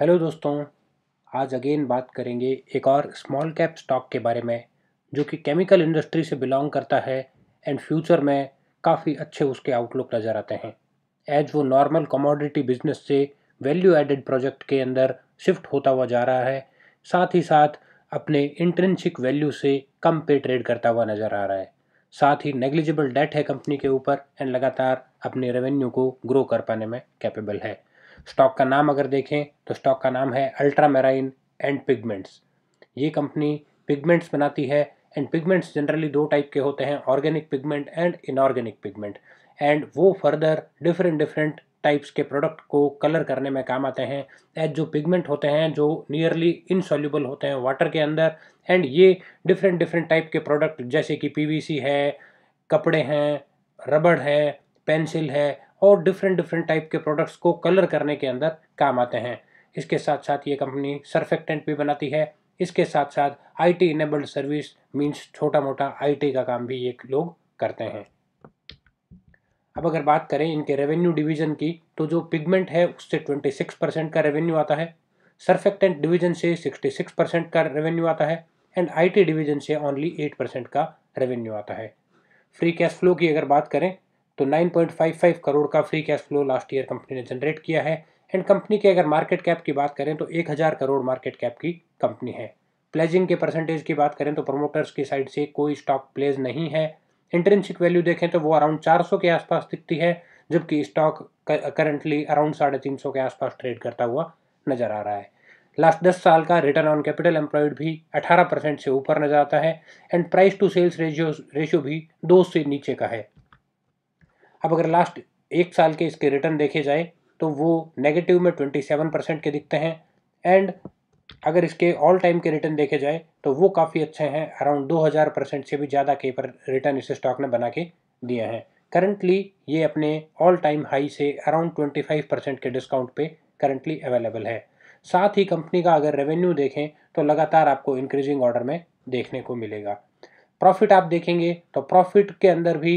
hello दोस्तों आज again बात करेंगे एक और स्मॉल कैप स्टॉक के बारे में जो कि केमिकल इंडस्ट्री से बिलोंग करता है एंड फ्यूचर में काफ़ी अच्छे उसके आउटलुक नज़र आते हैं एज वो नॉर्मल कमोडिटी बिजनेस से वैल्यू एडेड प्रोजेक्ट के अंदर शिफ्ट होता हुआ जा रहा है साथ ही साथ अपने इंटर्नशिक वैल्यू से कम पे ट्रेड करता हुआ नज़र आ रहा है साथ ही नेग्लिजिबल डेट है कंपनी के ऊपर एंड लगातार अपने रेवेन्यू को ग्रो कर पाने में कैपेबल है स्टॉक का नाम अगर देखें तो स्टॉक का नाम है अल्ट्रा मेराइन एंड पिगमेंट्स ये कंपनी पिगमेंट्स बनाती है एंड पिगमेंट्स जनरली दो टाइप के होते हैं organic pigment and inorganic pigment and वो फर्दर डिफरेंट डिफरेंट टाइप्स के प्रोडक्ट को कलर करने में काम आते हैं एज जो पिगमेंट होते हैं जो नियरली इनसॉल्यूबल होते हैं वाटर के अंदर एंड ये डिफरेंट डिफरेंट टाइप के प्रोडक्ट जैसे कि पीवीसी है कपड़े हैं रबड़ है पेंसिल है और डिफरेंट डिफरेंट टाइप के प्रोडक्ट्स को कलर करने के अंदर काम आते हैं इसके साथ साथ ये कंपनी सर्फेक्टेंट भी बनाती है इसके साथ साथ आईटी इनेबल्ड सर्विस मींस छोटा मोटा आईटी का काम भी ये लोग करते हैं अब अगर बात करें इनके रेवेन्यू डिवीजन की तो जो पिगमेंट है उससे 26 परसेंट का रेवेन्यू आता है सर्फेक्टेंट डिवीजन से 66 परसेंट का रेवेन्यू आता है एंड आईटी डिवीजन से ओनली 8 परसेंट का रेवेन्यू आता है फ्री कैश फ्लो की अगर बात करें तो 9.55 करोड़ का free cash flow last year company ने जनरेट किया है एंड कंपनी के अगर मार्केट कैप की बात करें तो 1000 करोड़ मार्केट कैप की कंपनी है प्लेजिंग के परसेंटेज की बात करें तो प्रमोटर्स की साइड से कोई स्टॉक प्लेज नहीं है इंटर्नशिप वैल्यू देखें तो वो अराउंड 400 के आसपास दिखती है जबकि स्टॉक करंटली अराउंड साढ़े तीन के आसपास ट्रेड करता हुआ नजर आ रहा है लास्ट दस साल का रिटर्न ऑन कैपिटल एम्प्लॉयड भी अठारह परसेंट से ऊपर नजर आता है and price to sales ratio ratio भी दो से नीचे का है अब अगर लास्ट एक साल के इसके रिटर्न देखे जाए तो वो नेगेटिव में ट्वेंटी सेवन परसेंट के दिखते हैं एंड अगर इसके ऑल टाइम के रिटर्न देखे जाए तो वो काफ़ी अच्छे हैं अराउंड दो हज़ार परसेंट से भी ज़्यादा के पर रिटर्न इस स्टॉक ने बना के दिए हैं करंटली ये अपने ऑल टाइम हाई से अराउंड ट्वेंटी फाइव परसेंट के डिस्काउंट पे करंटली अवेलेबल है साथ ही कंपनी का अगर रेवेन्यू देखें तो लगातार आपको इंक्रीजिंग ऑर्डर में देखने को मिलेगा प्रॉफिट आप देखेंगे तो प्रॉफिट के अंदर भी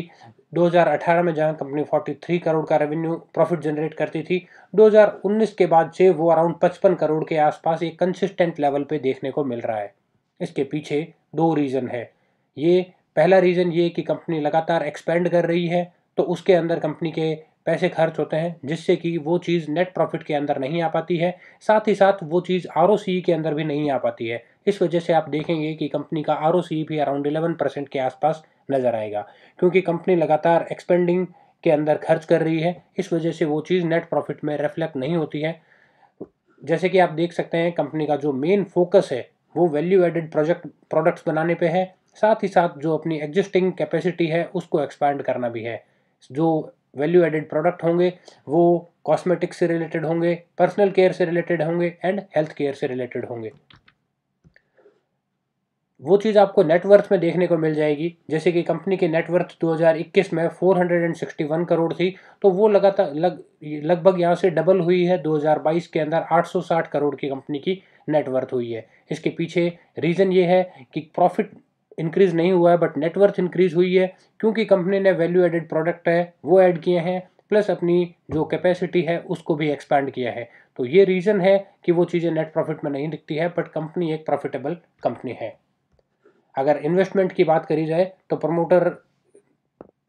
2018 में जहां कंपनी 43 करोड़ का रेवेन्यू प्रॉफिट जनरेट करती थी 2019 के बाद से वो अराउंड 55 करोड़ के आसपास एक कंसिस्टेंट लेवल पे देखने को मिल रहा है इसके पीछे दो रीज़न है ये पहला रीज़न ये कि कंपनी लगातार एक्सपेंड कर रही है तो उसके अंदर कंपनी के पैसे खर्च होते हैं जिससे कि वो चीज़ नेट प्रॉफिट के अंदर नहीं आ पाती है साथ ही साथ वो चीज़ आर e के अंदर भी नहीं आ पाती है इस वजह से आप देखेंगे कि कंपनी का आर भी अराउंड इलेवन परसेंट के आसपास नज़र आएगा क्योंकि कंपनी लगातार एक्सपेंडिंग के अंदर खर्च कर रही है इस वजह से वो चीज़ नेट प्रॉफिट में रिफ्लेक्ट नहीं होती है जैसे कि आप देख सकते हैं कंपनी का जो मेन फोकस है वो वैल्यू एडेड प्रोजेक्ट प्रोडक्ट्स बनाने पे है साथ ही साथ जो अपनी एग्जिस्टिंग कैपेसिटी है उसको एक्सपैंड करना भी है जो वैल्यू एडेड प्रोडक्ट होंगे वो कॉस्मेटिक्स से रिलेटेड होंगे पर्सनल केयर से रिलेटेड होंगे एंड हेल्थ केयर से रिलेटेड होंगे वो चीज़ आपको नेटवर्थ में देखने को मिल जाएगी जैसे कि कंपनी की नेटवर्थ 2021 में 461 करोड़ थी तो वो लगातार लग लगभग यहाँ से डबल हुई है 2022 के अंदर 860 करोड़ की कंपनी की नेटवर्थ हुई है इसके पीछे रीज़न ये है कि प्रॉफिट इंक्रीज़ नहीं हुआ है बट नेटवर्थ इंक्रीज़ हुई है क्योंकि कंपनी ने वैल्यू एडेड प्रोडक्ट है वो ऐड किए हैं प्लस अपनी जो कैपेसिटी है उसको भी एक्सपैंड किया है तो ये रीज़न है कि वो चीज़ें नेट प्रॉफिट में नहीं दिखती है बट कंपनी एक प्रॉफिटेबल कंपनी है अगर इन्वेस्टमेंट की बात करी जाए तो प्रमोटर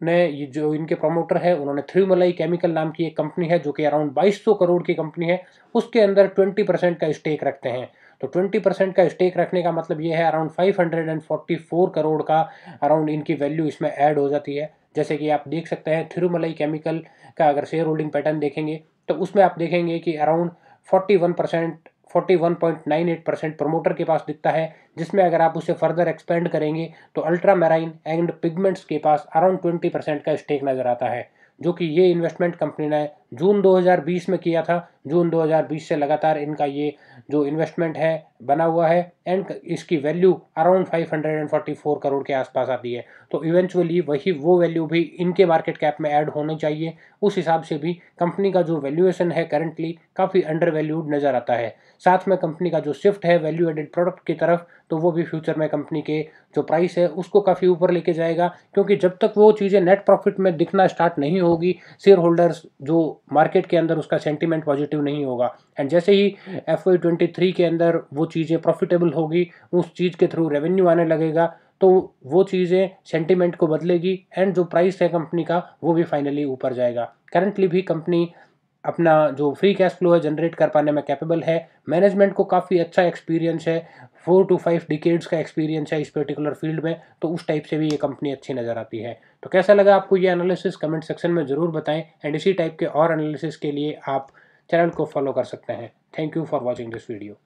ने जो इनके प्रमोटर है उन्होंने थ्रीमलाई केमिकल नाम की एक कंपनी है जो कि अराउंड 2200 करोड़ की कंपनी है उसके अंदर 20 परसेंट का स्टेक रखते हैं तो 20 परसेंट का स्टेक रखने का मतलब ये है अराउंड 544 करोड़ का अराउंड इनकी वैल्यू इसमें ऐड हो जाती है जैसे कि आप देख सकते हैं थिरुमलाई केमिकल का अगर शेयर होल्डिंग पैटर्न देखेंगे तो उसमें आप देखेंगे कि around one percent 41.98 percent promoter के पास दिखता है जिसमें अगर आप उसे फर्दर एक्सपेंड करेंगे तो अल्ट्रा मैराइन एंड पिगमेंट्स के पास अराउंड 20 परसेंट का स्टेक नज़र आता है जो कि ये इन्वेस्टमेंट कंपनी ने जून 2020 में किया था जून 2020 से लगातार इनका ये जो इन्वेस्टमेंट है बना हुआ है एंड इसकी वैल्यू अराउंड 544 करोड़ के आसपास आती है तो इवेंचुअली वही वो वैल्यू भी इनके मार्केट कैप में ऐड होनी चाहिए उस हिसाब से भी कंपनी का जो वैल्यूएशन है करंटली काफ़ी अंडर वैल्यूड नज़र आता है साथ में कंपनी का जो शिफ्ट है वैल्यू एडेड प्रोडक्ट की तरफ तो वो भी फ्यूचर में कंपनी के जो प्राइस है उसको काफ़ी ऊपर लेके जाएगा क्योंकि जब तक वो चीज़ें नेट प्रॉफिट में दिखना स्टार्ट नहीं होगी शेयर होल्डर्स जो मार्केट के अंदर उसका सेंटीमेंट पॉजिटिव नहीं होगा एंड जैसे ही एफ ट्वेंटी थ्री के अंदर वो चीज़ें प्रॉफिटेबल होगी उस चीज़ के थ्रू रेवेन्यू आने लगेगा तो वो चीज़ें सेंटीमेंट को बदलेगी एंड जो प्राइस है कंपनी का वो भी फाइनली ऊपर जाएगा करंटली भी कंपनी अपना जो फ्री कैश फ्लो है जनरेट कर पाने में कैपेबल है मैनेजमेंट को काफ़ी अच्छा एक्सपीरियंस है फोर टू फाइव डिकेड्स का एक्सपीरियंस है इस पर्टिकुलर फील्ड में तो उस टाइप से भी ये कंपनी अच्छी नज़र आती है तो कैसा लगा आपको ये एनालिसिस कमेंट सेक्शन में ज़रूर बताएं एंड इसी टाइप के और एनालिसिस के लिए आप चैनल को फॉलो कर सकते हैं thank you for watching this video